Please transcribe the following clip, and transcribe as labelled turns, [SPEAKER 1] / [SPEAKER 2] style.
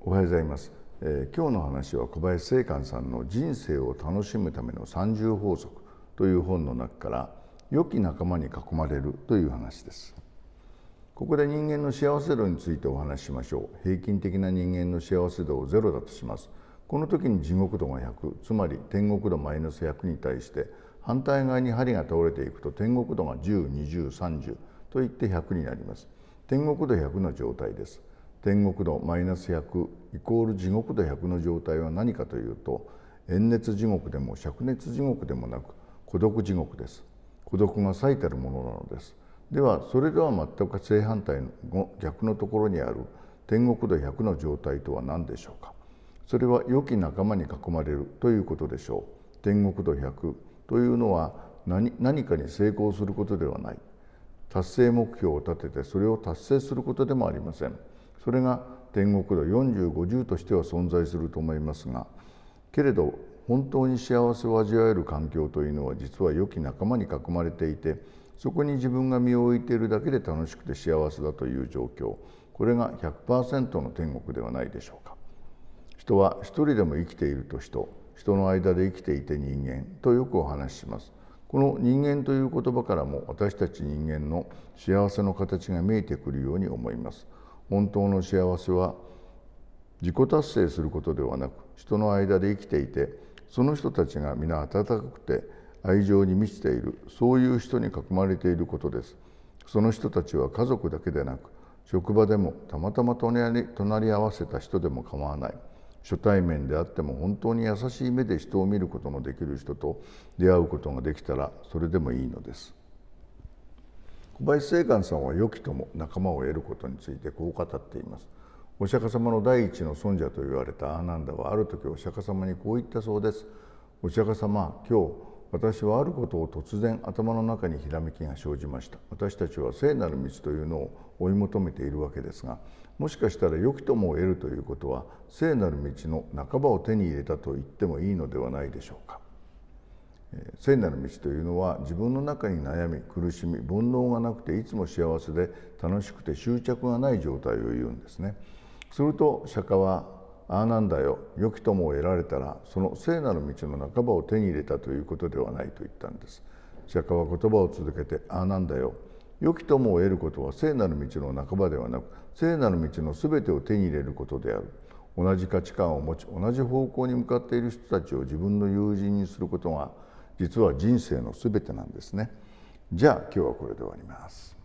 [SPEAKER 1] おはようございます、えー、今日の話は小林聖寛さんの人生を楽しむための三重法則という本の中から良き仲間に囲まれるという話ですここで人間の幸せ度についてお話ししましょう平均的な人間の幸せ度をゼロだとしますこの時に地獄度が100つまり天国度マイナス100に対して反対側に針が倒れていくと天国度が102030といって100になります天国度100の状態です天国度マイナス100イコール地獄度100の状態は何かというと炎熱地獄でも灼熱地獄でもなく孤独地獄です孤独が最たるものなのですではそれでは全く正反対の逆のところにある天国度100の状態とは何でしょうかそれは良き仲間に囲まれるということでしょう天国度100というのは何何かに成功することではない達成目標を立ててそれを達成することでもありませんそれが天国度4050としては存在すると思いますがけれど本当に幸せを味わえる環境というのは実は良き仲間に囲まれていてそこに自分が身を置いているだけで楽しくて幸せだという状況これが100%の天国ではないでしょうか。人は一人でも生きていると人人の間で生きていて人間とよくお話ししますこの人間という言葉からも私たち人間の幸せの形が見えてくるように思います本当の幸せは自己達成することではなく人の間で生きていてその人たちが皆温かくて愛情に満ちているそういう人に囲まれていることですその人たちは家族だけでなく職場でもたまたま隣り合わせた人でも構わない初対面であっても本当に優しい目で人を見ることのできる人と出会うことができたらそれでもいいのです小林聖観さんは良きとも仲間を得ることについてこう語っています。お釈迦様の第一の尊者と言われたアーナンダはある時お釈迦様にこう言ったそうです。お釈迦様今日私はあることを突然頭の中にひらめきが生じました私たちは聖なる道というのを追い求めているわけですがもしかしたら良き友を得るということは聖なる道の半ばを手に入れたと言ってもいいのではないでしょうか聖なる道というのは自分の中に悩み苦しみ煩悩がなくていつも幸せで楽しくて執着がない状態を言うんですね。すると釈迦は「ああなんだよ良き友を得られたらその聖なる道の半ばを手に入れたということではない」と言ったんです。釈迦は言葉を続けて「ああなんだよ良き友を得ることは聖なる道の半ばではなく聖なる道の全てを手に入れることである」同じ価値観を持ち同じ方向に向かっている人たちを自分の友人にすることが実は人生のすべてなんですね。じゃあ今日はこれで終わります。